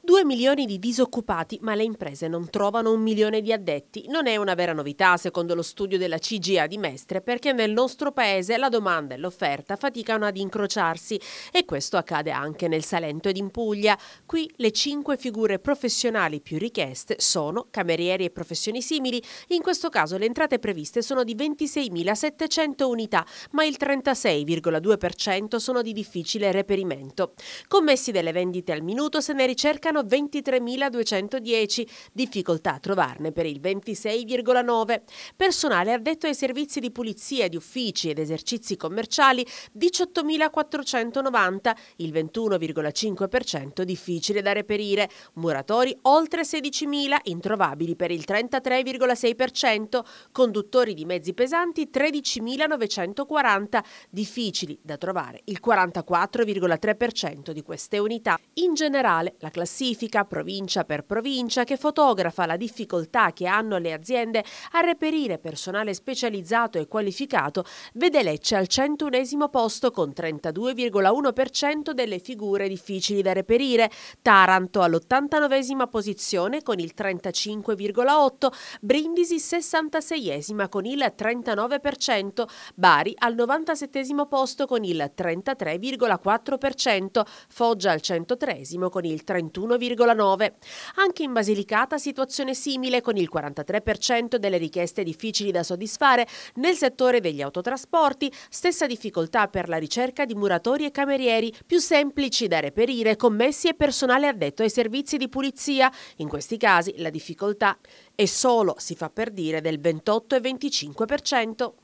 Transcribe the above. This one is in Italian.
Due milioni di disoccupati, ma le imprese non trovano un milione di addetti. Non è una vera novità, secondo lo studio della CGA di Mestre, perché nel nostro paese la domanda e l'offerta faticano ad incrociarsi e questo accade anche nel Salento ed in Puglia. Qui le cinque figure professionali più richieste sono camerieri e professioni simili. In questo caso le entrate previste sono di 26.700 unità, ma il 36,2% sono di difficile reperimento. Commessi delle vendite al minuto se ne ricerca cercano 23.210, difficoltà a trovarne per il 26,9. Personale addetto ai servizi di pulizia di uffici ed esercizi commerciali 18.490, il 21,5% difficile da reperire, muratori oltre 16.000, introvabili per il 33,6%, conduttori di mezzi pesanti 13.940, difficili da trovare il 44,3% di queste unità. In generale, la classificazione classifica provincia per provincia che fotografa la difficoltà che hanno le aziende a reperire personale specializzato e qualificato, vede Lecce al 101 posto con 32,1% delle figure difficili da reperire, Taranto all'89 posizione con il 35,8%, Brindisi 66 con il 39%, Bari al 97 posto con il 33,4%, Foggia al 103 con il 31,5%. 41,9. Anche in Basilicata situazione simile con il 43% delle richieste difficili da soddisfare nel settore degli autotrasporti, stessa difficoltà per la ricerca di muratori e camerieri, più semplici da reperire commessi e personale addetto ai servizi di pulizia. In questi casi la difficoltà è solo, si fa per dire, del 28 e 25%.